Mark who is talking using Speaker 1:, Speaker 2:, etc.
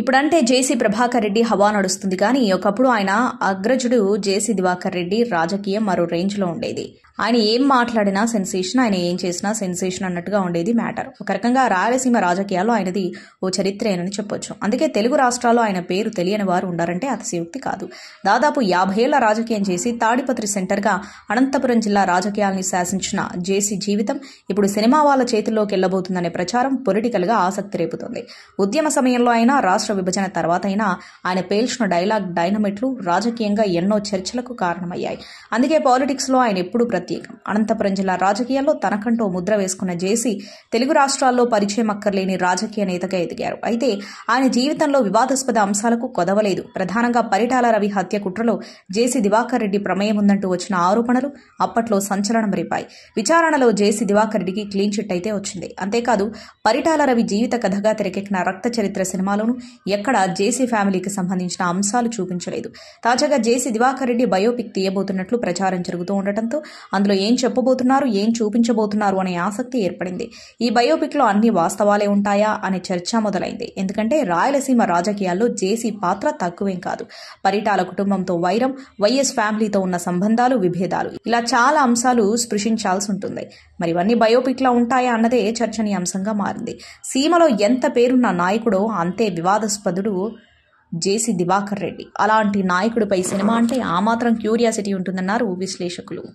Speaker 1: ఇప్పుడంటే జేసీ ప్రభాకర్ రెడ్డి హవా నడుస్తుంది కానీ ఒకప్పుడు ఆయన అగ్రజుడు జేసీ దివాకర్ రెడ్డి రాజకీయం మరో రేంజ్లో ఉండేది ఆయన ఏం మాట్లాడినా సెన్సేషన్ ఆయన ఏం చేసినా సెన్సేషన్ అన్నట్టుగా ఉండేది మ్యాటర్ ఒక రకంగా రాయలసీమ రాజకీయాల్లో ఆయనది ఓ చరిత్రేనని చెప్పొచ్చు అందుకే తెలుగు రాష్ట్రాల్లో ఆయన పేరు తెలియని వారు ఉండారంటే అతిశయోక్తి కాదు దాదాపు యాభై ఏళ్ల రాజకీయం చేసి తాడిపత్రి సెంటర్గా అనంతపురం జిల్లా రాజకీయాల్ని శాసించిన జేసీ జీవితం ఇప్పుడు సినిమా వాళ్ళ చేతుల్లోకి వెళ్ళబోతుందనే ప్రచారం పొలిటికల్గా ఆసక్తి రేపుతోంది ఉద్యమ సమయంలో ఆయన రాష్ట్ర రాష్ట్ర విభజన తర్వాతైనా ఆయన పేల్చిన డైలాగ్ డైనమిట్లు రాజకీయంగా ఎన్నో చర్చలకు కారణమయ్యాయి అందుకే పాలిటిక్స్లో ఆయన ఎప్పుడూ ప్రత్యేకం అనంతపురం జిల్లా రాజకీయాల్లో తనకంటూ ముద్ర వేసుకున్న జేసీ తెలుగు రాష్ట్రాల్లో పరిచయం అక్కర్లేని రాజకీయ నేతగా ఎదిగారు అయితే ఆయన జీవితంలో వివాదాస్పద అంశాలకు కొదవలేదు ప్రధానంగా పరిటాల రవి హత్య కుట్రలో జేసీ దివాకర్ రెడ్డి ప్రమేయం ఉందంటూ వచ్చిన ఆరోపణలు అప్పట్లో సంచలనం రేపాయి విచారణలో జేసీ దివాకర్ రెడ్డికి క్లీన్ చిట్ అయితే వచ్చింది అంతేకాదు పరిటాల రవి జీవిత కథగా తెరకెక్కిన రక్త చరిత్ర సినిమాలోనూ ఎక్కడ జేసీ ఫ్యామిలీకి సంబంధించిన అంశాలు చూపించలేదు తాజాగా జేసీ దివాకర్ రెడ్డి బయోపిక్ తీయబోతున్నట్లు ప్రచారం జరుగుతూ ఉండటంతో అందులో ఏం చెప్పబోతున్నారు ఏం చూపించబోతున్నారు అనే ఆసక్తి ఏర్పడింది ఈ బయోపిక్ లో అన్ని వాస్తవాలే ఉంటాయా అనే చర్చ మొదలైంది ఎందుకంటే రాయలసీమ రాజకీయాల్లో జేసీ పాత్ర తక్కువేం కాదు పరిటాల కుటుంబంతో వైరం వైఎస్ ఫ్యామిలీతో ఉన్న సంబంధాలు విభేదాలు ఇలా చాలా అంశాలు స్పృశించాల్సి ఉంటుంది మరి ఇవన్నీ లో ఉంటాయా అన్నదే చర్చనీయాంశంగా మారింది సీమలో ఎంత పేరున్న నాయకుడో అంతే వివాద వివాదాస్పదుడు జేసి దివాకర్ రెడ్డి అలాంటి నాయకుడిపై సినిమా అంటే ఆ మాత్రం క్యూరియాసిటీ ఉంటుందన్నారు విశ్లేషకులు